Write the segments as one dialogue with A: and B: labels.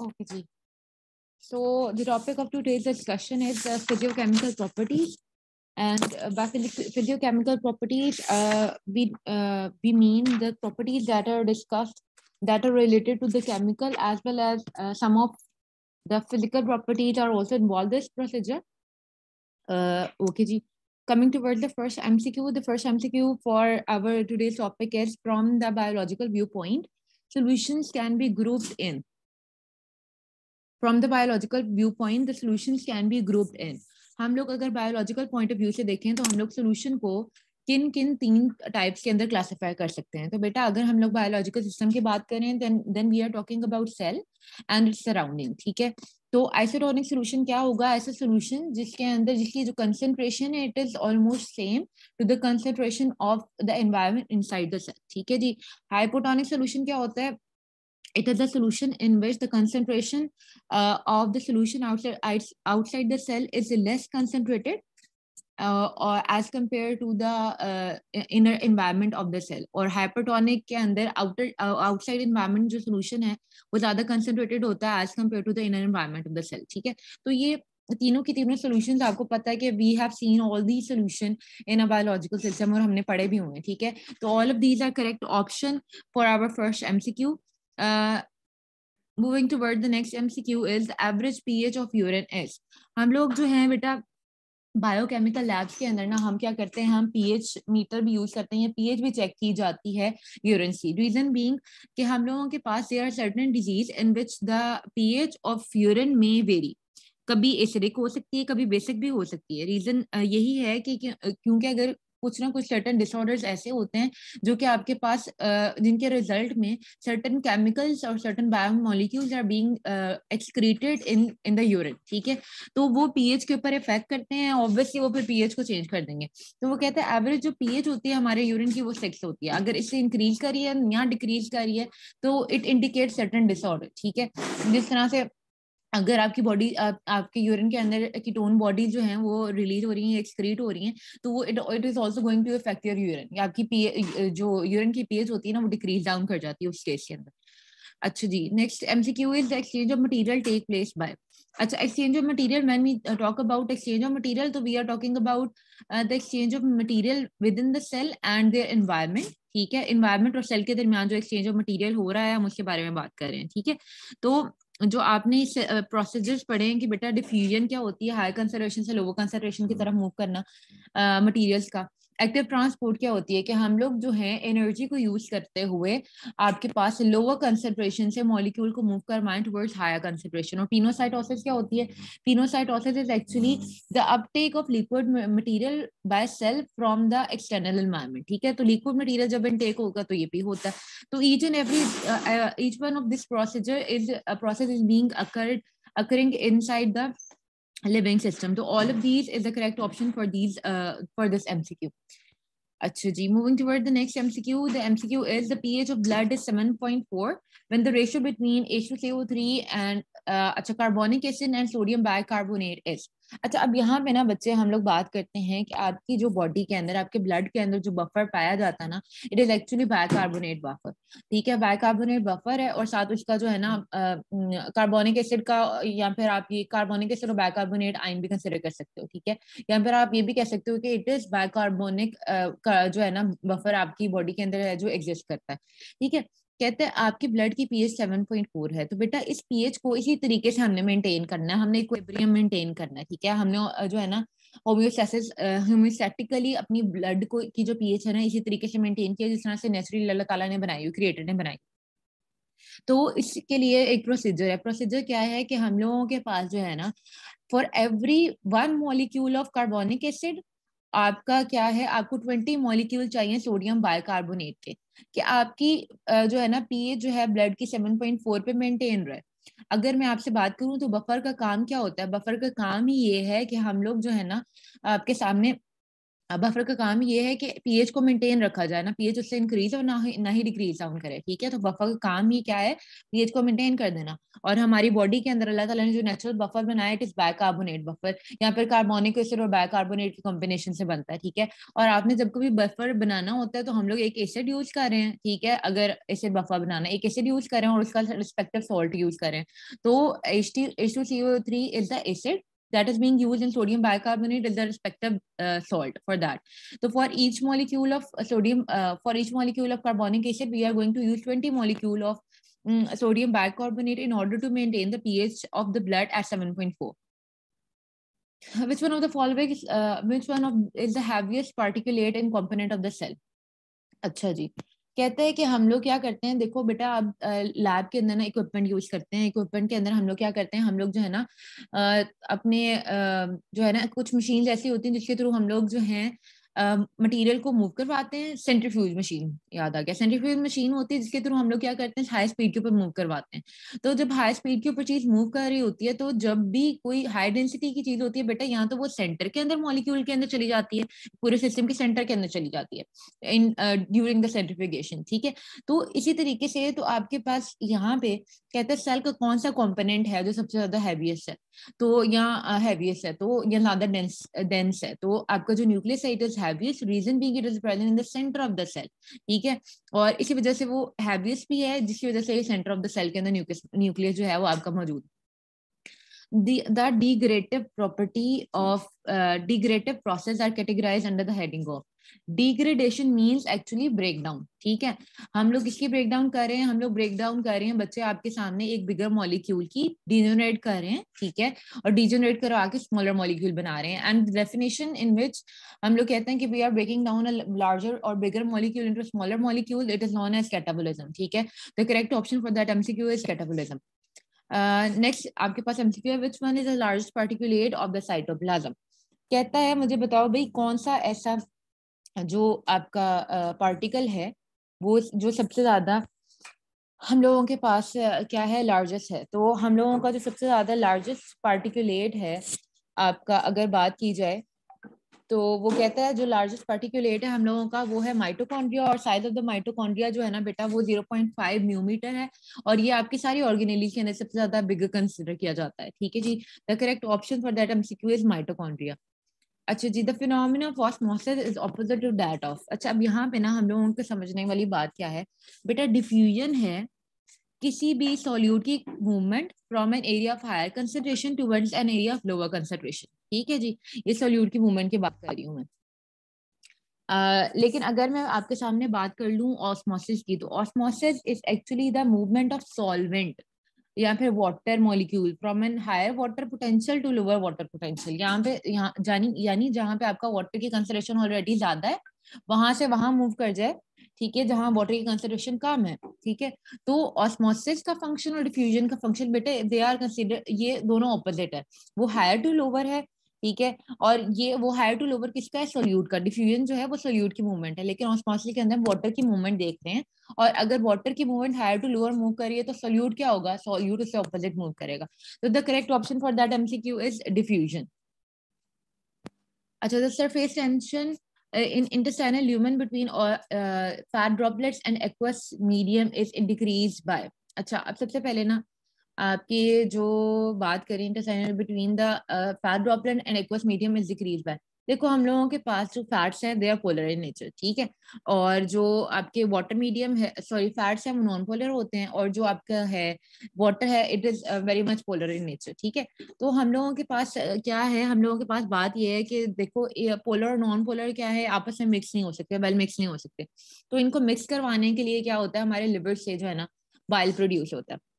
A: Okay. So the topic of today's discussion is uh, physiochemical properties. And uh, by physiochemical properties, uh, we uh, we mean the properties that are discussed that are related to the chemical as well as uh, some of the physical properties are also involved in this procedure. Uh, okay, ji. Coming towards the first MCQ, the first MCQ for our today's topic is from the biological viewpoint. Solutions can be grouped in from the biological viewpoint the solution can be grouped in हम लोग अगर biological point of view से देखें तो हम लोग solution को किन किन तीन टाइप्स के अंदर क्लासिफाई कर सकते हैं तो बेटा अगर हम लोग बायोलॉजिकल सिस्टम की बात करें then we are talking about cell and its surrounding ठीक है तो आइसोटोनिक सोल्यूशन क्या होगा ऐसा सोल्यूशन जिसके अंदर जिसकी जो कंसेंट्रेशन है it is almost same to the concentration of the environment inside the cell ठीक है जी हाइपोटोनिक सोल्यूशन क्या होता है it is a solution in which the concentration uh, of the solution outside, outside the cell is less concentrated uh, or as compared to the uh, inner environment of the cell or hypertonic ke andar outer uh, outside environment jo solution hai wo zyada concentrated hota hai as compared to the inner environment of the cell theek hai to ye तीनों की तीनों solution आपको पता है कि we have seen all the solution in a biological system और हमने पढ़े भी हुए हैं ठीक है तो all of these are correct option for our first MCQ moving toward the next M C Q is average P H of urine is हम लोग जो है बेटा बायोकेमिकल लैब्स के अंदर ना हम क्या करते हैं हम पीएच मीटर भी यूज करते हैं पीएच भी चेक की जाती है यूरिन की रीजन बीइंग कि हम लोगों के पास there are certain disease in which the pH of urine में वेरी कभी एसिडिक हो सकती है कभी बेसिक भी हो सकती है रीजन uh, यही है कि क्योंकि अगर कुछ ना कुछ सर्टन डिसऑर्डर्स ऐसे होते हैं जो कि आपके पास जिनके रिजल्ट में सर्टन केमिकल्स और certain biomolecules are being excreted in in the urine ठीक है तो वो पीएच के ऊपर इफेक्ट करते हैं ऑब्वियसली वो फिर पीएच को चेंज कर देंगे तो वो कहते हैं एवरेज जो पीएच होती है हमारे यूरिन की वो सिक्स होती है अगर इससे इंक्रीज करिए या डिक्रीज करिए तो इट इंडिकेट सर्टन डिसऑर्डर ठीक है जिस तरह से अगर आपकी बॉडी आप, आपके यूरिन के अंदर की टोन बॉडी जो है वो रिलीज हो रही है एक्सक्रीट हो रही है तो वो it it is also going to affect your urine आपकी पी जो यूरिन की पीएच होती है ना वो डिक्रीज डाउन कर जाती है उस स्टेज के अंदर अच्छा जी next MCQ is the exchange of material take place by अच्छा exchange of material when we talk about exchange of material तो we are talking about the exchange of material within the cell and their environment ठीक है environment और cell के दरमियान जो exchange of material हो रहा है हम उसके बारे में बात कर रहे हैं ठीक है तो जो आपने प्रोसेजर्स पढ़े हैं कि बेटा डिफ्यूजन क्या होती है हाई कंसर्वेशन से लोअर कंसर्वेशन की हाँ। तरफ मूव करना मटेरियल्स का एक्टिव ट्रांसपोर्ट क्या होती है कि हम लोग जो है एनर्जी को यूज करते हुए आपके पास लोअर कंसेंट्रेशन से मॉलिक्यूल को मूव करवाएं टूवर्ड्स हायर कंसेंट्रेशन और पीनोसाइटोसिस क्या होती है pinocytosis is actually the uptake of liquid material by cell from the external environment ठीक है तो लिक्विड मटीरियल जब इनटेक होगा तो ये भी होता है तो each and every each one of this procedure is process is being occurred inside the living system. So all of these is the correct option for these uh, for this MCQ. Achha Moving toward the next MCQ, the MCQ is the pH of blood is 7.4 when the ratio between H2CO3 and uh, carbonic acid and sodium bicarbonate is. अच्छा अब यहाँ पे ना बच्चे हम लोग बात करते हैं कि आपकी जो बॉडी के अंदर आपके ब्लड के अंदर जो बफर पाया जाता है ना it is actually bicarbonate buffer ठीक है बायकार्बोनेट बफर है और साथ उसका जो है ना कार्बोनिक एसिड का या फिर आप ये कार्बोनिक एसिड और बायकार्बोनेट आइन भी कंसिडर कर सकते हो ठीक है या फिर आप ये भी कह सकते हो कि इट इज बायकार्बोनिक जो है ना बफर आपकी बॉडी के अंदर है जो एग्जिस्ट करता है ठीक है कहते हैं आपके ब्लड की पीएच 7.4 है तो बेटा इस पीएच को इसी तरीके से हमने मेंटेन करना है हमने इक्विलिब्रियम मेंटेन करना है ठीक है हमने जो है ना होम्योस्टेसिस होम्योस्टेटिकली अपनी ब्लड को की जो पीएच है ना इसी तरीके से मेंटेन किया जिस तरह से नेचुरली अल्लाह ताला ने बनाई हुई क्रिएटर ने बनाई तो इसके लिए एक प्रोसीजर है प्रोसीजर क्या है कि हम लोगों के पास जो है ना for every one molecule of carbonic acid आपका क्या है आपको ट्वेंटी मॉलिक्यूल चाहिए सोडियम बायकार्बोनेट के कि आपकी जो है ना पीए जो है ब्लड की सेवन पॉइंट फोर पे मेंटेन रहे अगर मैं आपसे बात करूं तो बफर का काम क्या होता है बफर का काम ही ये है कि हम लोग जो है ना आपके सामने अब बफर का काम ये है कि पीएच को मेंटेन रखा जाए ना पीएच उससे इंक्रीज और ना ना ही डिक्रीज डाउन करे ठीक है तो बफर का काम ही क्या है पीएच को मेंटेन कर देना और हमारी बॉडी के अंदर अल्लाह ताला ने जो नेचुरल बफर बनाया इट इज बायकार्बोनेट बफर या फिर कार्बोनिक एसिड और बायकार्बोनेट के कॉम्बिनेशन से बनता है ठीक है और आपने जब कभी बफर बनाना होता है तो हम लोग एक एसिड यूज कर रहे हैं ठीक है अगर एसिड बफर बनाना एक एसिड यूज करें और उसका रिस्पेक्टिव सॉल्ट यूज करें तो H two C O three is the acid that is being used in sodium bicarbonate is the respective uh, salt for that. So for each molecule of uh, sodium, uh, for each molecule of carbonic acid, we are going to use 20 molecule of um, sodium bicarbonate in order to maintain the pH of the blood at 7.4. Which one of the following is, uh, which one of is the heaviest particulate and component of the cell? Achha ji. कहते हैं कि हम लोग क्या करते हैं देखो बेटा आप लैब के अंदर ना इक्विपमेंट यूज करते हैं इक्विपमेंट के अंदर हम लोग क्या करते हैं हम लोग जो है ना अपने जो है ना कुछ मशीन ऐसी होती है जिसके थ्रू हम लोग जो है मटेरियल uh, को मूव करवाते हैं सेंट्रीफ्यूज मशीन याद आ गया सेंट्रीफ्यूज मशीन होती है जिसके थ्रू हम लोग क्या करते हैं हाई स्पीड के ऊपर मूव करवाते हैं तो जब हाई स्पीड के ऊपर चीज मूव कर रही होती है तो जब भी कोई हाई डेंसिटी की चीज होती है बेटा यहाँ तो वो सेंटर के अंदर मॉलिक्यूल के अंदर चली जाती है पूरे सिस्टम के सेंटर के अंदर चली जाती है इन ड्यूरिंग द सेंट्रीफिकेशन ठीक है तो इसी तरीके से तो आपके पास यहाँ पे कहते हैं सेल का कौन सा कॉम्पोनेंट है जो सबसे ज्यादा हैवीएस्ट है तो यहाँ हैवीएस्ट है तो यहाँ ज्यादा डेंस डेंस है तो आपका जो न्यूक्लियस है obvious reason being it is present in the centre of the cell ठीक है और इसी वजह से वो हैबियस भी है जिसकी वजह से सेंटर ऑफ द सेल के अंदर न्यूक्लियस जो है वो आपका मौजूद the degradative property of degradative process are categorise under the heading of degradation means actually breakdown ठीक है हम लोग इसकी ब्रेकडाउन कर रहे हैं हम लोग ब्रेकडाउन कर रहे हैं बच्चे आपके सामने एक बिगर मॉलिक्यूल की डिजोनेट कर रहे हैं ठीक है और डिजोनेट करवा के स्मॉलर मॉलिक्यूल बना रहे हैं एंड डेफिनेशन इन विच हम लोग कहते हैं कि we are breaking down a larger और bigger molecule to smaller molecule it is known as catabolism ठीक है the correct option for that MCQ is catabolism next आपके पास एमसीक्यू है which one is the largest particulate of the cytoplasm कहता है मुझे बताओ भाई कौन सा ऐसा जो आपका पार्टिकल है वो जो सबसे ज़्यादा हम लोगों के पास क्या है लार्जेस्ट है तो हम लोगों का जो सबसे ज़्यादा लार्जेस्ट पार्टिकुलेट है आपका अगर बात की जाए तो वो कहता है जो लार्जेस्ट पार्टिकुलेट है हम लोगों का वो है माइटोकॉन्ड्रिया और साइज ऑफ द माइटोकॉन्ड्रिया जो है ना बेटा वो जीरो पॉइंट फाइव न्यूमीटर है और ये आपकी सारी ऑर्गेनेली के अंदर सबसे ज्यादा बिग कंसिडर किया जाता है ठीक है जी the correct option for that MCQ is mitochondria अच्छा जी the phenomena of osmosis is opposite to that of अच्छा अब यहाँ पे ना हम लोगों को समझने वाली बात क्या है बेटा डिफ्यूजन है किसी भी सॉल्यूट की movement from an area of higher concentration towards an area of lower concentration ठीक है जी ये सॉल्यूट की मूवमेंट की बात कर रही हूँ मैं Uh, लेकिन अगर मैं आपके सामने बात कर लूँ ऑस्मोसिस की तो osmosis is actually the movement of solvent या फिर water molecule from an higher water potential to lower water potential यहाँ पे यानी यानी जहाँ पे आपका वाटर की कंसेंट्रेशन ऑलरेडी ज्यादा है वहां से वहां मूव कर जाए ठीक है जहाँ वाटर की कंसेंट्रेशन कम है ठीक है तो ऑस्मोसिस का फंक्शन और डिफ्यूजन का फंक्शन बेटे दे आर कंसिडर ये दोनों ऑपोजिट है वो हायर टू लोअर है ठीक है और ये वो हायर टू लोअर किसका है सोल्यूट का डिफ्यूजन जो है वो सोल्यूट की मूवमेंट है लेकिन ऑस्मोसिस के अंदर हम वाटर की मूवमेंट देख रहे हैं और अगर वाटर की movement higher to lower move कर रही है तो सोल्यूट क्या होगा सोल्यूट उससे ऑपोजिट मूव करेगा तो the correct option for that MCQ is diffusion अच्छा the surface tension in intestinal lumen between uh, uh, fat droplets and aqueous medium is decreased by अच्छा अब सबसे पहले ना आपकी जो बात करें इंटरसेनर between the fat droplet and aqueous medium is decrease by देखो हम लोगों के पास जो फैट्स हैं they are polar in nature ठीक है और जो आपके वाटर मीडियम है सॉरी फैट्स हैं वो नॉन पोलर होते हैं और जो आपका है वाटर है it is very much polar in nature ठीक है तो हम लोगों के पास uh, क्या है हम लोगों के पास बात यह है कि देखो पोलर और नॉन पोलर क्या है आपस में मिक्स नहीं हो सकते वेल मिक्स नहीं हो सकते तो इनको मिक्स करवाने के लिए क्या होता है हमारे लिवर से जो है ना बाइल प्रोड्यूस होता है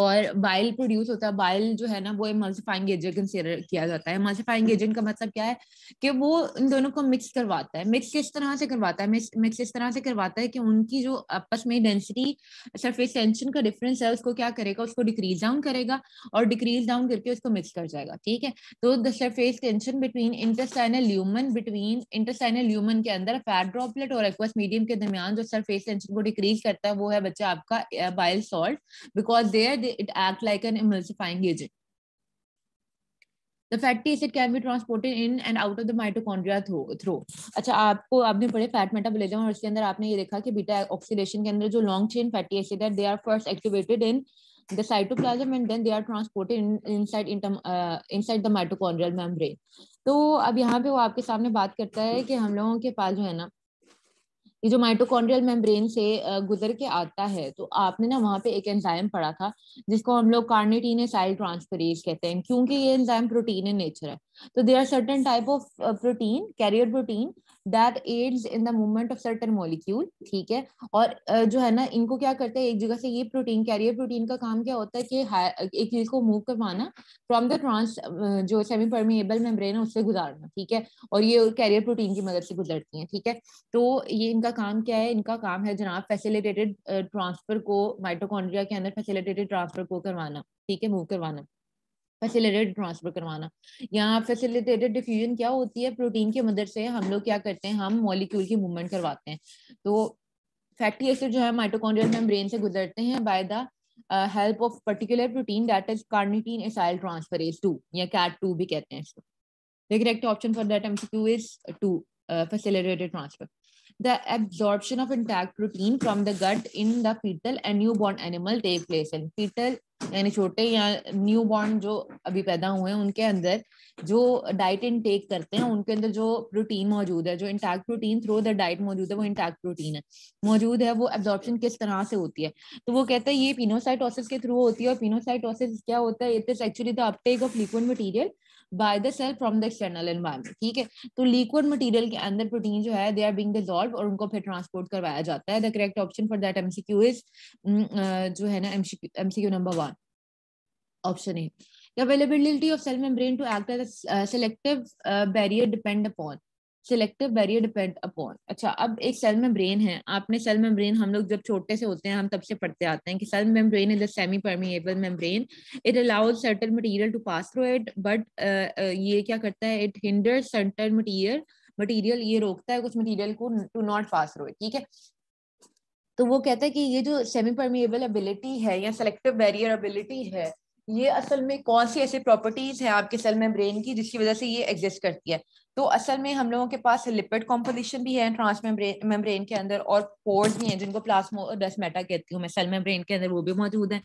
A: और बाइल प्रोड्यूस होता है बाइल जो है ना वो एमल्सिफाइंग एजेंट कंसिडर किया जाता है एमल्सिफाइंग एजेंट का मतलब क्या है कि वो इन दोनों को मिक्स करवाता है मिक्स किस तरह से करवाता है मिक्स इस तरह से करवाता है कि उनकी जो आपस में डेंसिटी सरफेस टेंशन का डिफरेंस है उसको क्या करेगा उसको डिक्रीज डाउन करेगा और डिक्रीज डाउन करके उसको मिक्स कर जाएगा ठीक है तो the surface tension between intestinal lumen between intestinal lumen के अंदर फैट ड्रॉपलेट और एक्वस मीडियम के दरमियान जो सरफेस टेंशन को डिक्रीज करता है वो है बच्चा आपका bile salt because there it acts like an emulsifying agent. The fatty acid can be transported in and out of the mitochondria through अच्छा आपको आपने पढ़े फैट मेटाबॉलिज्म और उसके अंदर आपने ये देखा कि बीटा ऑक्सीडेशन के अंदर जो लॉन्ग चेन फैटी एसिड है they are first activated in the cytoplasm and then they are transported in, inside inter, uh, inside the mitochondrial membrane तो अब यहाँ पे वो आपके सामने बात करता है कि हम लोगों के पास जो है ना ये जो माइटोकॉन्ड्रियल मेम्ब्रेन से गुजर के आता है तो आपने ना वहाँ पे एक एंजाइम पढ़ा था जिसको हम लोग कार्निटीन साइल ट्रांसफरेज कहते हैं क्योंकि ये एंजाइम प्रोटीन इन नेचर है So there are certain type of uh, protein, carrier protein that aids in the movement of certain molecule. ठीक है और uh, जो है ना इनको क्या करते हैं एक जगह से ये प्रोटीन कैरियर प्रोटीन का काम क्या होता है कि एक चीज को मूव करवाना फ्रॉम द ट्रांस जो सेमी परमिएबल मेम्ब्रेन है उससे गुजारना ठीक है और ये कैरियर प्रोटीन की मदद से गुजरती है ठीक है तो ये इनका काम क्या है इनका काम है जनाब फैसिलिटेटेड ट्रांसफर uh, को माइट्रोकॉन्ड्रिया के अंदर फैसिलिटेटेड ट्रांसफर को करवाना ठीक है मूव करवाना फैसिलिटेटेड ट्रांसफर करवाना यहाँ फैसिलिटेटेड डिफ्यूजन क्या होती है प्रोटीन की मदद से हम लोग क्या करते हैं हम मॉलिक्यूल की मूवमेंट करवाते हैं तो फैटी एसिड जो है माइटोकॉन्ड्रियल मेम्ब्रेन से गुजरते हैं by the help of particular protein that is carnitine acyl transfer transferase two या कैट टू भी कहते हैं इसको the correct option for that MCQ is to facilitated transfer the absorption of intact protein from the gut in the fetal and newborn animal take place in fetal यानी छोटे या new born जो अभी पैदा हुए हैं उनके अंदर जो डाइट इनटेक करते हैं उनके अंदर जो प्रोटीन मौजूद है जो intact protein through the diet मौजूद है वो इंटैक्ट प्रोटीन है मौजूद है वो एब्जॉर्प्शन किस तरह से होती है तो वो कहता है ये पिनोसाइटोसिस के थ्रू होती है और पिनोसाइटोसिस क्या होता है it is actually the uptake of liquid material by the cell from the external environment ठीक है तो लिक्विड मटेरियल के अंदर प्रोटीन जो है दे आर बीइंग डिजॉल्व और उनको फिर ट्रांसपोर्ट करवाया जाता है the correct option for that MCQ is जो है ना MCQ number one option A availability of cell membrane to act as a selective uh, barrier depend upon selective barrier depend upon अच्छा अब एक सेल मेम्ब्रेन है आपने cell membrane हम लोग जब छोटे से होते हैं हम तब से पढ़ते आते हैं कि cell membrane is a semi permeable membrane it allows certain material to pass through it but ये क्या करता है it hinder certain material material ये रोकता है कुछ मटेरियल को to not pass through it ठीक है तो वो कहता है कि ये जो सेमी परमिएबल एबिलिटी है या सेलेक्टिव बैरियर एबिलिटी है ये असल में कौन सी ऐसी प्रॉपर्टीज है आपके सेल में ब्रेन की जिसकी वजह से ये एग्जिस्ट करती है तो असल में हम लोगों के पास लिपिड कॉम्पोजिशन भी है ट्रांस मेम्ब्रेन के अंदर और पोर्स भी हैं जिनको प्लास्मोडसमेटा कहती हूँ मैं सेल मेम्ब्रेन के अंदर वो भी मौजूद है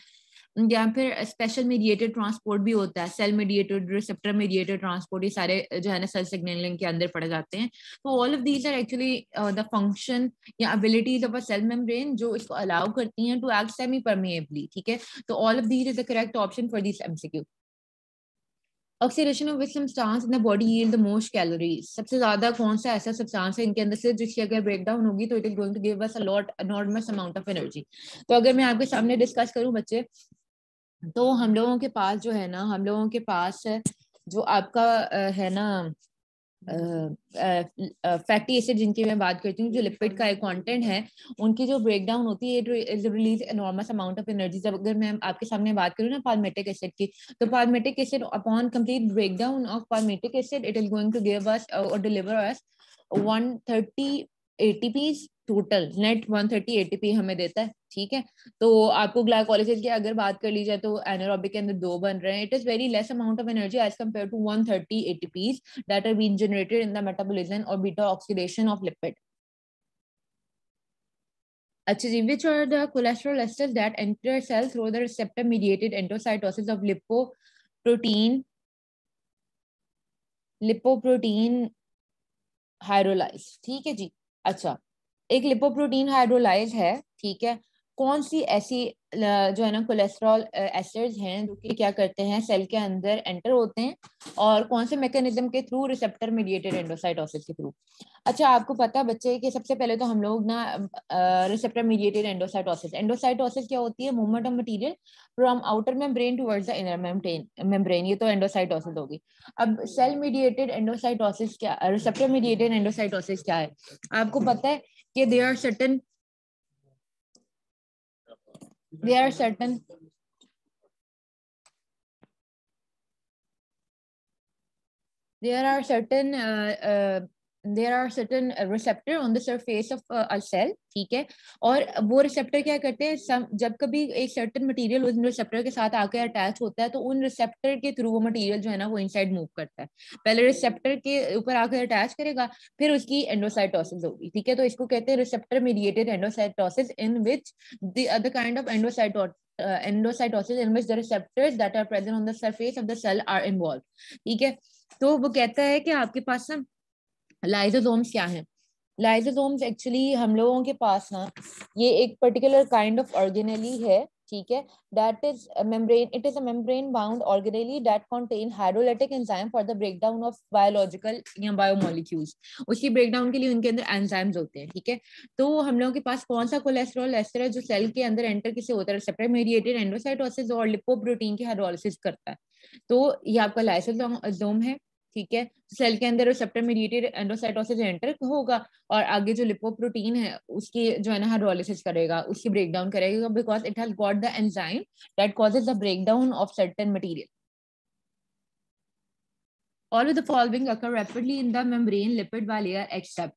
A: या फिर स्पेशल मीडिएटेड ट्रांसपोर्ट भी होता है cell mediated receptor mediated transport ये सारे जो है ना सेल सिग्नलिंग के अंदर पड़ जाते हैं तो all of these are actually the function या abilities of a cell membrane जो इसको अलाउ करती हैं टू एक्ट सेमी परमेबली ठीक है तो all of these is the correct option for this MCQ oxidation of which substance in the body yield the most calories सबसे ज्यादा कौन सा ऐसा सब्सटेंस है इनके अंदर से जिसकी अगर ब्रेक डाउन होगी तो it is going to give us a lot enormous amount of energy तो अगर मैं आपके सामने डिस्कस करूं बच्चे तो हम लोगों के पास जो है ना हम लोगों के पास जो आपका है ना फैटी एसिड जिनकी मैं बात करती हूँ जो लिपिड का कंटेंट है उनकी जो ब्रेकडाउन होती है release enormous amount of energy जब अगर मैं आपके सामने बात करूँ ना पालमेटिक एसिड की तो palmitic acid upon complete breakdown of palmitic acid it is going to give us और deliver us one thirty total net one ATP हमें देता है ठीक है तो आपको ग्लाइकोलिस की अगर बात कर ली जाए तो एनोरॉबिक के अंदर दो बन रहे हैं it is very less amount of energy as compare to one thirty ATPs that are been generated in the metabolism और बीटा ऑक्सीडेशन ऑफ लिपिड अच्छा जी which are the cholesterol esters that enter cell through the receptor mediated endocytosis of lipoprotein lipoprotein hydrolyse ठीक है जी अच्छा एक lipoprotein hydrolyse है ठीक है कौन सी ऐसी जो है ना कोलेस्ट्रॉल एसिड्स हैं जो कि क्या करते हैं सेल के अंदर एंटर होते हैं और कौन से मैकेनिज्म के थ्रू रिसेप्टर मीडिएटेड एंडोसाइटोसिस के थ्रू अच्छा आपको पता है बच्चे कि सबसे पहले तो हम लोग ना रिसेप्टर मीडिएटेड एंडोसाइटोसिस एंडोसाइटोसिस क्या होती है movement of material from outer membrane towards the inner membrane ये तो एंडोसाइटोसिस होगी अब सेल मीडिएटेड एंडोसाइटोसिस क्या रिसेप्टर मीडिएटेड एंडोसाइटोसिस क्या है आपको पता है कि they are certain
B: there are certain
A: there are certain uh, uh, there are certain receptor on the surface of a cell ठीक है और वो रिसेप्टर क्या करते हैं जब कभी एक सर्टन मटेरियल उस रिसेप्टर के साथ आकर अटैच होता है तो उन रिसेप्टर के थ्रू वो मटीरियल जो है ना वो इन साइड मूव करता है पहले रिसेप्टर के ऊपर आकर अटैच करेगा फिर उसकी एंडोसाइटोसिस होगी ठीक है तो इसको कहते हैं receptor mediated endocytosis in which the of endocytosis endocytosis in which the receptor that are present on the surface of the cell are involve ठीक है तो वो कहता है कि आपके पास ना लाइजोजोम्स क्या है लाइजोजोम्स एक्चुअली हम लोगों के पास ना ये एक पर्टिकुलर काइंड ऑफ ऑर्गेनली है ठीक है that is membrane it is a membrane bound organelle that contain hydrolytic enzyme for the breakdown of biological या बायोमोलिक्यूल्स उसकी ब्रेकडाउन के लिए उनके अंदर एंजाइम्स होते हैं ठीक है तो हम लोगों के पास कौन सा कोलेस्ट्रॉल एस्टर है जो सेल के अंदर एंटर किसे होता है सेपरेट मेडिएटेड एंडोसाइटोसिस और लिपोप्रोटीन की हाइड्रोलिसिस करता है तो ये आपका लाइसोजोम है ठीक है सेल के अंदर रिसेप्टर मीडिएटेड एंडोसाइटोसिस एंटर होगा और आगे जो लिपोप्रोटीन है उसकी जो है ना हाइड्रोलिसिस करेगा उसकी ब्रेक डाउन करेगा because it has got the enzyme that causes the break down of certain material All of the following occur rapidly in the membrane lipid bilayer except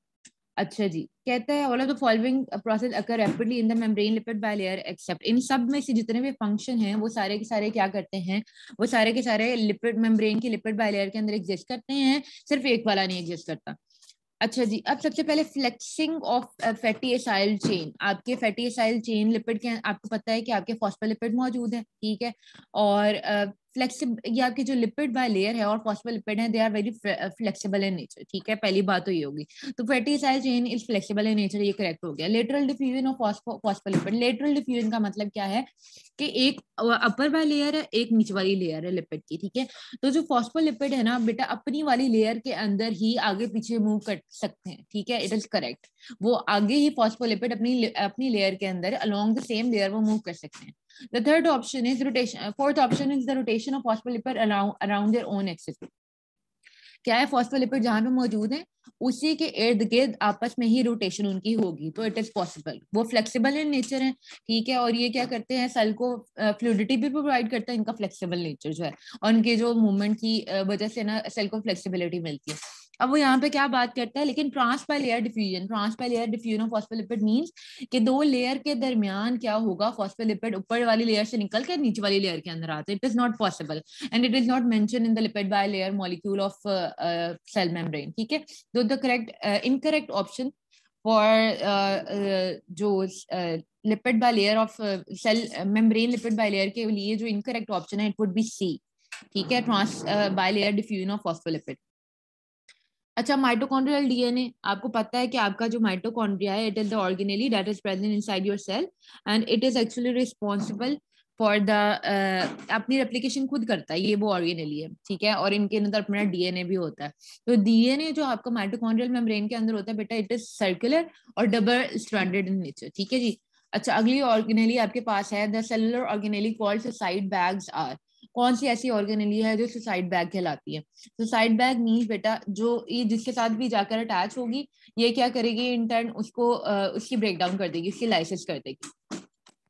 A: अच्छा जी कहते हैं all of the following process occur rapidly in the membrane lipid bilayer except इन सब में से जितने भी फंक्शन हैं वो सारे के सारे क्या करते हैं वो सारे के सारे लिपिड मेम्ब्रेन की लिपिड बाय लेयर के अंदर एग्जिस्ट करते हैं सिर्फ एक वाला नहीं एग्जिस्ट करता अच्छा जी अब सबसे पहले flexing of fatty acyl chain आपके फैटी एसाइल चेन लिपिड के आपको पता है कि आपके फॉस्फोलिपिड मौजूद है ठीक है और फ्लेक्सिबल ये आपकी जो लिपिड बाय लेयर है और लिपिड है they are very flexible in nature ठीक है पहली बात तो ये होगी तो fatty acyl chain is flexible in nature ये करेक्ट हो गया lateral diffusion of lipid lateral diffusion का मतलब क्या है कि एक अपर वाली लेयर है एक नीचे वाली लेयर है लिपिड की ठीक है तो जो लिपिड है ना बेटा अपनी वाली लेयर के अंदर ही आगे पीछे मूव कर सकते हैं ठीक है इट इज करेक्ट वो आगे ही लिपिड अपनी अपनी लेयर के अंदर अलोंग द सेम लेयर वो मूव कर सकते हैं The third option is rotation. Uh, fourth option is the rotation of phospholipid around, around their own axis. क्या है फॉस्फोलिपिड जहां पे मौजूद है उसी के इर्द गिर्द आपस में ही रोटेशन उनकी होगी तो इट इज पॉसिबल वो फ्लेक्सिबल इन नेचर है ठीक है और ये क्या करते हैं सेल को फ्लूडिटी uh, भी प्रोवाइड करता है इनका फ्लेक्सिबल नेचर जो है और उनके जो मूवमेंट की uh, वजह से ना सेल को फ्लेक्सिबिलिटी मिलती है अब वो यहाँ पे क्या बात करता है लेकिन trans by diffusion trans by diffusion of phospholipid means कि दो लेयर के दरमियान क्या होगा फॉस्फोलिपिड ऊपर वाली लेयर से निकल के नीचे वाली लेयर के अंदर आते हैं it is not possible and it is not mention in the lipid bilayer molecule of cell membrane ठीक है दो the correct incorrect option for जो lipid bilayer of cell membrane lipid bilayer के लिए जो incorrect option है it would be C ठीक है trans bilayer diffusion of phospholipid अच्छा माइटोकॉन्ड्रियल डीएनए आपको पता है कि आपका जो माइटोकॉन्ड्रिया है it is the organelle that is present inside your cell and it is actually responsible for the अपनी रेप्लीकेशन खुद करता है ये वो ऑर्गेनली है ठीक है और इनके अंदर अपना डीएनए भी होता है तो डीएनए जो आपका माइटोकॉन्ड्रियल मेम्ब्रेन के अंदर होता है बेटा इट इज सर्कुलर और डबल स्टैंडर्ड इन नेचर ठीक है जी अच्छा अगली ऑर्गेनली आपके पास है the cellular organelle called side bags are कौन सी ऐसी ऑर्गेनली है जो सुसाइड बैग कहलाती है सुसाइड बैग नीज बेटा जो ये जिसके साथ भी जाकर अटैच होगी ये क्या करेगी इंटर्न उसको उसकी ब्रेक डाउन कर देगी उसकी लाइसेंस कर देगी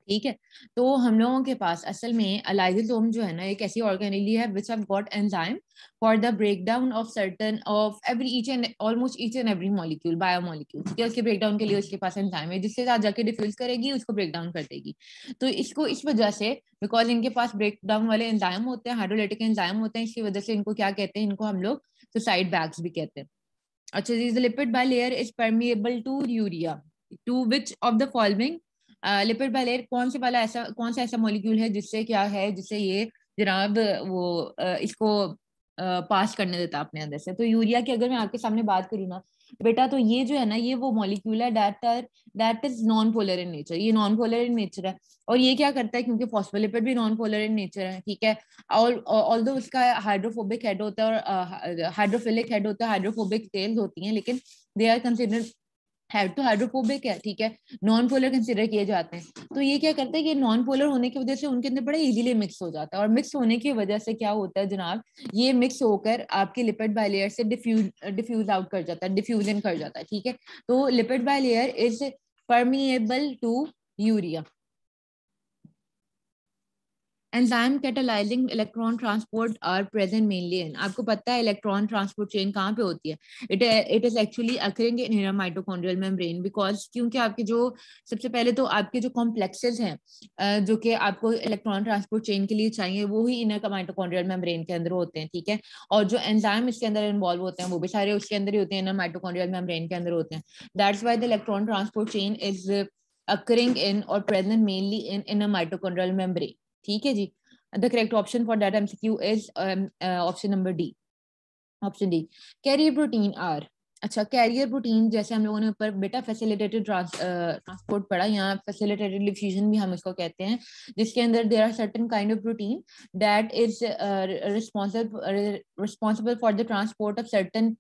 A: ठीक है तो हम लोगों के पास असल में अलाइजोसोम जो है ना एक ऐसी ऑर्गेनिली है which have got enzyme for the break down of certain of every each and almost each and every molecule biomolecule ठीक है उसके ब्रेक डाउन के लिए उसके पास एंजाइम है जिससे साथ जाके डिफ्यूज करेगी उसको ब्रेक डाउन कर देगी तो इसको इस वजह से बिकॉज इनके पास ब्रेक डाउन वाले एंजाइम होते हैं हाइड्रोलेटिक एंजाइम होते हैं इसकी वजह से इनको क्या कहते हैं इनको हम लोग सुसाइड बैग्स भी कहते हैं अच्छा lipid bilayer is permeable to urea to which of the following lipid bilayer कौन से वाला ऐसा कौन सा ऐसा मॉलिक्यूल है जिससे क्या है जिससे ये जनाब वो इसको पास करने देता अपने अंदर से तो यूरिया की अगर मैं आपके सामने बात करूँ ना बेटा तो ये जो है ना ये वो मॉलिक्यूल है that are that is non polar in nature ये नॉन पोलर इन नेचर है और ये क्या करता है क्योंकि फॉस्फोलिपिड भी नॉन पोलर इन नेचर है ठीक है और ऑल दो उसका हाइड्रोफोबिक हेड होता है और हाइड्रोफिलिक हेड होता है हाइड्रोफोबिक टेल्स होती हैं लेकिन दे आर कंसिडर है तो हाइड्रोफोबिक है ठीक है नॉन पोलर कंसिडर किए जाते हैं तो ये क्या करते हैं कि नॉन पोलर होने की वजह से उनके अंदर बड़ा इजीली मिक्स हो जाता है और मिक्स होने की वजह से क्या होता है जनाब ये मिक्स होकर आपके लिपिड बायलेयर लेयर से डिफ्यूज डिफ्यूज आउट कर जाता है डिफ्यूजन कर जाता है ठीक है तो lipid bilayer is permeable to urea enzyme catalysing electron transport are present mainly in आपको पता है इलेक्ट्रॉन ट्रांसपोर्ट चेन कहाँ पे होती है it it is actually occurring in here mitochondrial membrane because क्योंकि आपके जो सबसे पहले तो आपके जो कॉम्प्लेक्सेज हैं जो कि आपको इलेक्ट्रॉन ट्रांसपोर्ट चेन के लिए चाहिए वो ही इनर माइटोकॉन्ड्रियल मेम्ब्रेन के अंदर होते हैं ठीक है और जो एंजाइम इसके अंदर इन्वॉल्व होते हैं वो भी सारे उसके अंदर ही होते हैं इनर माइटोकॉन्ड्रियल मेम्ब्रेन के अंदर होते हैं that's why the electron transport chain is occurring in और present mainly in in mitochondrial membrane ठीक है जी the correct option for that MCQ is option number D option D carrier protein are अच्छा carrier protein जैसे हम लोगों ने ऊपर बेटा फैसिलिटेटेड ट्रांसपोर्ट uh, पढ़ा यहाँ फैसिलिटेटेड डिफ्यूजन भी हम इसको कहते हैं जिसके अंदर there are certain kind of protein that is responsible for the transport of certain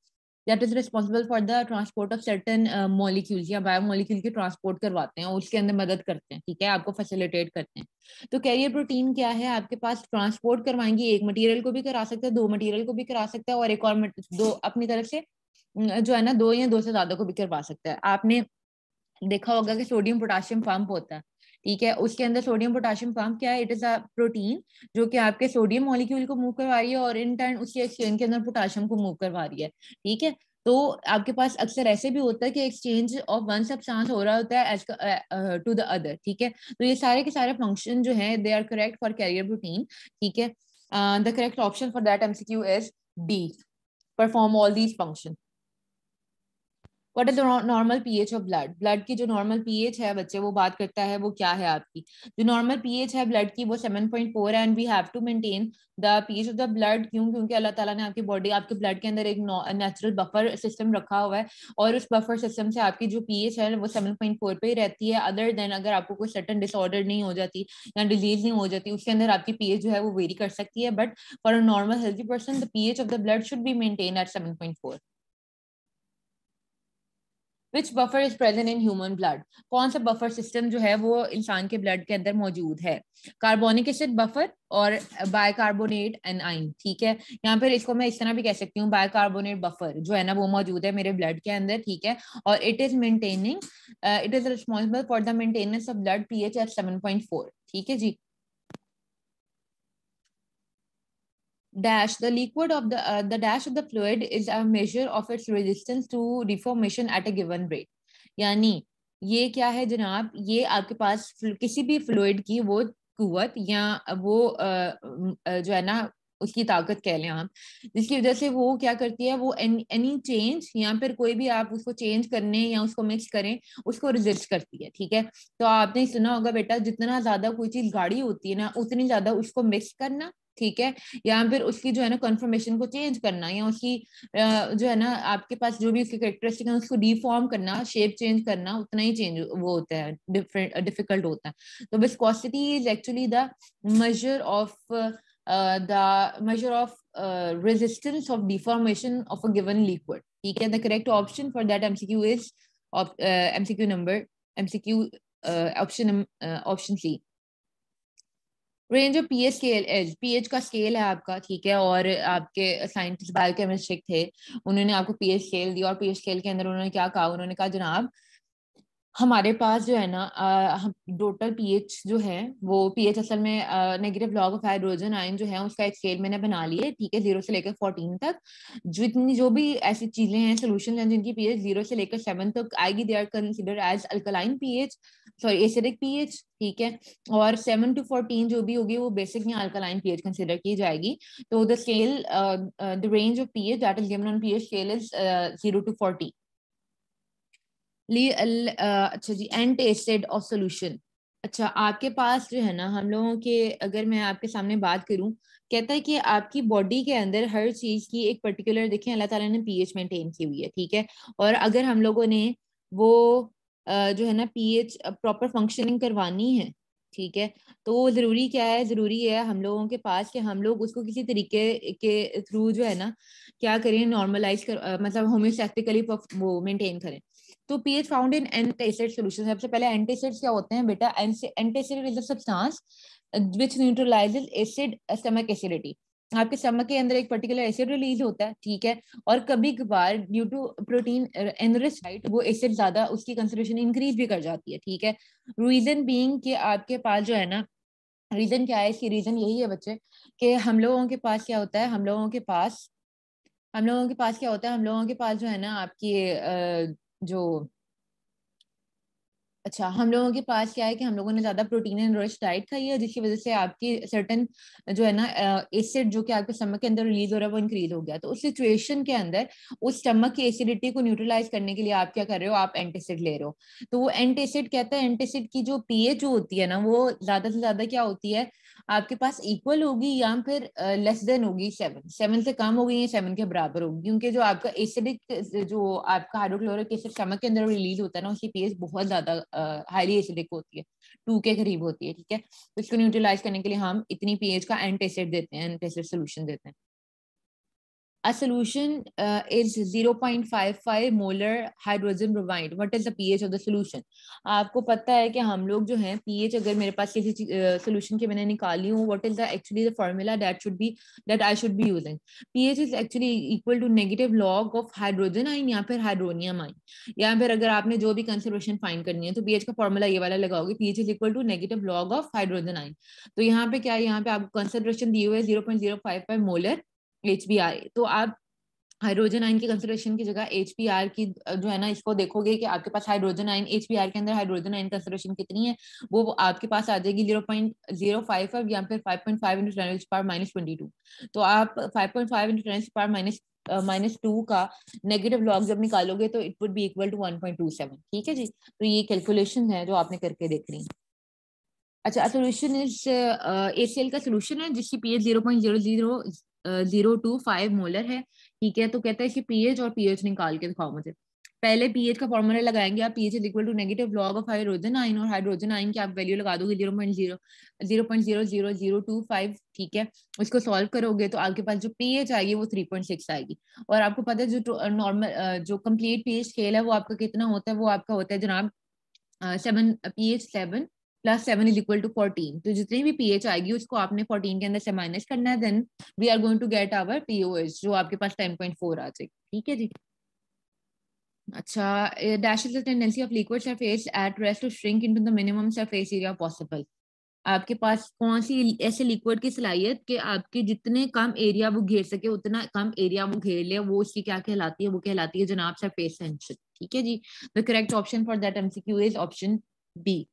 A: that is responsible for the transport of certain molecules या बायोमोलिक्यूल के ट्रांसपोर्ट करवाते हैं उसके अंदर मदद करते हैं ठीक है आपको फैसिलिटेट करते हैं तो कैरियर प्रोटीन क्या है आपके पास ट्रांसपोर्ट करवाएंगी एक मटेरियल को भी करा सकते हैं दो मटेरियल को भी करा सकते हैं और एक और दो अपनी तरफ से जो है ना दो या दो से ज्यादा को भी करवा सकते हैं आपने देखा होगा कि सोडियम पोटाशियम पंप होता है ठीक है उसके अंदर सोडियम पोटाशियम पंप क्या है इट इज अ प्रोटीन जो कि आपके सोडियम मॉलिक्यूल को मूव करवा रही है और इन टर्न उसके एक्सचेंज के अंदर पोटाशियम को मूव करवा रही है ठीक है तो आपके पास अक्सर ऐसे भी होता है कि एक्सचेंज ऑफ वन सब्सटेंस हो रहा होता है एज टू द अदर ठीक है तो ये सारे के सारे फंक्शन जो है they are correct for carrier protein ठीक है the correct option for that MCQ is D perform all these function what is normal p H of blood blood की जो नॉर्मल पी एच है बच्चे वो बात करता है वो क्या है आपकी जो नॉर्मल पी एच है ब्लड की वो सेवन पॉइंट फोर है and we have to maintain the p H of the blood क्यों क्योंकि अल्लाह ताला ने आपकी बॉडी आपके ब्लड के अंदर एक नेचुरल बफर सिस्टम रखा हुआ है और उस बफर सिस्टम से आपकी जो पी एच है वो सेवन पॉइंट फोर पर ही रहती है अदर देन अगर आपको कोई सटन डिसऑर्डर नहीं हो जाती या डिजीज नहीं हो जाती उसके अंदर आपकी पीएच जो है वो वेरी कर सकती है but for a normal healthy person the p H of the blood should be maintained at seven point four which buffer is present in human blood कौन सा बफर सिस्टम जो है वो इंसान के ब्लड के अंदर मौजूद है कार्बोनिक एसिड बफर और बायकार्बोनेट एन आइन ठीक है यहाँ पर इसको मैं इस तरह भी कह सकती हूँ बायकार्बोनेट बफर जो है ना वो मौजूद है मेरे ब्लड के अंदर ठीक है और it is maintaining it is responsible for the maintenance of blood p H at seven point four ठीक है जी dash the liquid of the uh, the dash of the fluid is a measure of its resistance to deformation at a given rate yani ye kya hai janab ye aapke paas kisi bhi fluid ki wo quwwat ya wo uh, uh, jo hai na उसकी ताकत कह लें आप जिसकी वजह से वो क्या करती है वो एनी चेंज या फिर कोई भी आप उसको चेंज करने या उसको मिक्स करें उसको रिजिस्ट करती है ठीक है तो आपने सुना होगा बेटा जितना ज्यादा कोई चीज गाढ़ी होती है ना उतनी ज्यादा उसको मिक्स करना ठीक है या फिर उसकी जो है ना कन्फर्मेशन को चेंज करना या उसकी जो है ना आपके पास जो भी उसके करेक्टरिस्टिक है उसको डिफॉर्म करना शेप चेंज करना उतना ही चेंज वो होता है डिफरेंट डिफिकल्ट होता है तो viscosity is actually the measure of the measure of resistance of deformation of a given liquid ठीक है the correct option for that M C Q is MCQ number Q option option C range of p H scale as p H का scale है आपका ठीक है और आपके scientist बायोकेमिस्ट्रिक थे उन्होंने आपको पी एच स्केल दिया और पी एच स्केल के अंदर उन्होंने क्या कहा उन्होंने कहा जनाब हमारे पास जो है ना टोटल पीएच जो है वो पीएच असल में negative log of hydrogen ion जो है उसका एक स्केल मैंने बना लिया है ठीक है जीरो से लेकर फोर्टीन तक जितनी जो भी ऐसी चीजें हैं सोल्यूशन हैं जिनकी पीएच जीरो से लेकर सेवन तक आएगी they are consider as alkaline pH sorry acidic pH ठीक है और सेवन टू फोर्टीन जो भी होगी वो बेसिक या अल्कलाइन पीएच कंसिडर की जाएगी तो the scale the range of pH that is given on pH scale is zero to fourteen अच्छा जी एंड टेस्टेड ऑफ सोल्यूशन अच्छा आपके पास जो है ना हम लोगों के अगर मैं आपके सामने बात करूं कहता है कि आपकी बॉडी के अंदर हर चीज की एक पर्टिकुलर देखें अल्लाह ताला ने पीएच मेंटेन की हुई है ठीक है और अगर हम लोगों ने वो जो है ना पीएच प्रॉपर फंक्शनिंग करवानी है ठीक है तो ज़रूरी क्या है ज़रूरी है हम लोगों के पास कि हम लोग उसको किसी तरीके के थ्रू जो है ना क्या करें नॉर्मलाइज कर मतलब होम्योस्टैटिकली वो मेंटेन करें तो pH found in antacid solution सबसे पहले एंटेसिड्स क्या होते हैं बेटा antacid is a substance which neutralises acid stomach acidity आपके स्टमक के अंदर एक पर्टिकुलर एसिड रिलीज होता है ठीक है और कभी कभार ड्यू टू प्रोटीन एनरिच वो एसिड ज्यादा उसकी कंसेंट्रेशन इंक्रीज भी कर जाती है ठीक है रीजन बींग कि आपके पास जो है ना रीजन क्या है इसकी रीजन यही है बच्चे कि हम लोगों के पास क्या होता है हम लोगों के पास हम लोगों के पास क्या होता है हम लोगों के पास जो है ना आपकी uh, जो अच्छा हम लोगों के पास क्या है कि हम लोगों ने ज्यादा प्रोटीन एंड रिच डाइट खाई है जिसकी वजह से आपकी सर्टन जो है ना एसिड जो कि आपके स्टमक के अंदर रिलीज हो रहा है वो इंक्रीज हो गया तो उस सिचुएशन के अंदर उस स्टमक की एसिडिटी को न्यूट्रलाइज करने के लिए आप क्या कर रहे हो आप एंटीसिड ले रहे हो तो वो एंटीसिड कहता है एंटीसिड की जो पीएच होती है ना वो ज्यादा से ज्यादा क्या होती है आपके पास इक्वल होगी या फिर लेस देन होगी सेवन सेवन से कम होगी या सेवन के बराबर होगी क्योंकि जो आपका एसिडिक जो आपका हाइड्रोक्लोरिक एसिड स्टमक के अंदर रिलीज होता है ना उसकी पीएच बहुत ज्यादा हाईली एसिडिक होती है टू के करीब होती है ठीक है उसको तो इसको न्यूट्रलाइज करने के लिए हम इतनी पीएच का एंटेसिड देते हैं एंटेसिड सोल्यूशन देते हैं A solution uh, is 0.55 molar hydrogen bromide. What is the pH of the solution? aapko pata hai ki hum log jo हैं pH अगर मेरे पास किसी solution के मैंने निकाली hu what is the actually the formula that should be that I should be using? pH is actually equal to negative log of hydrogen ion ya फिर hydronium ion. ya फिर agar aapne jo bhi conservation find karni hai to pH ka formula ye wala lagaoge pH is equal to negative log of hydrogen ion. तो यहाँ पे क्या yahan pe aapko concentration दी हुई है 0.055 molar H B are तो आप hydrogen ion की concentration की जगह एच आर की जो है ना इसको देखोगे कि आपके पास हाइड्रोजन आयन एच आर के अंदर हाइड्रोजन आयन कंसनट्रेशन कितनी है वो आपके पास आ जाएगी जीरो पॉइंट जीरो फाइव या फिर five point five into ten power minus twenty two तो आप five point five into ten power minus minus two का नेगेटिव लॉग जब निकालोगे तो it would be equal to one point two seven ठीक है जी तो ये कैलकुलेशन है जो आपने करके देख रही है अच्छा सोल्यूशन इज एसीएल का सोल्यूशन है जिसकी pH zero point zero zero zero two five molar है ठीक है तो कहता है कि पीएच और पीएच निकाल के दिखाओ मुझे पहले पीएच का फॉर्मूला लगाएंगे आप pH is equal to negative log of hydrogen ion और हाइड्रोजन आइन की आप वैल्यू लगा दोगे zero point zero zero point zero zero zero two five ठीक है उसको सॉल्व करोगे तो आपके पास जो पीएच आएगी वो थ्री पॉइंट सिक्स आएगी और आपको पता है जो नॉर्मल uh, uh, जो कम्प्लीट पीएच स्केल है वो आपका कितना होता है वो आपका होता है जनाब seven uh, pH seven plus seven is equal to fourteen तो जितनी भी पी एच आएगी उसको आपने फोर्टीन के अंदर से माइनस करना है then we are going to get our p O H जो आपके पास टेन पॉइंट फोर आ जाएगी ठीक है जी अच्छा dash is the tendency of liquid surface at rest to shrink into the minimum surface area possible आपके पास कौन सी ऐसे लिक्विड की सलाहियत कि आपके जितने कम एरिया वो घेर सके उतना कम एरिया वो घेर ले वो उसकी क्या कहलाती है वो कहलाती है जनाब सरफेस टेंशन ठीक है जी the correct option for that MCQ is option B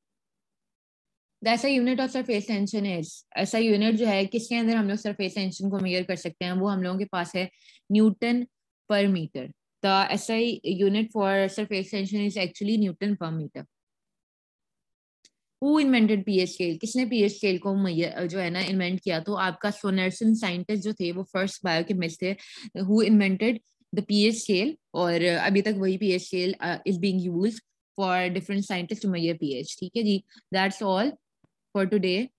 A: ऐसा यूनिट ऑफ सरफेस टेंशन है ऐसा यूनिट जो है किसके अंदर हम लोग सरफेस टेंशन को मेयर कर सकते हैं वो हम लोगों के पास है न्यूटन पर मीटर द ऐसा unit for surface tension is actually newton per metre who invented H scale किसने पी एच स्केल को जो है ना इन्वेंट किया तो आपका सोनरसन साइंटिस्ट जो थे वो फर्स्ट बायोकेमिस्ट थे who invented the p H scale और अभी तक वही p H scale is being use for different scientist to p H ठीक है जी दैट्स ऑल for today.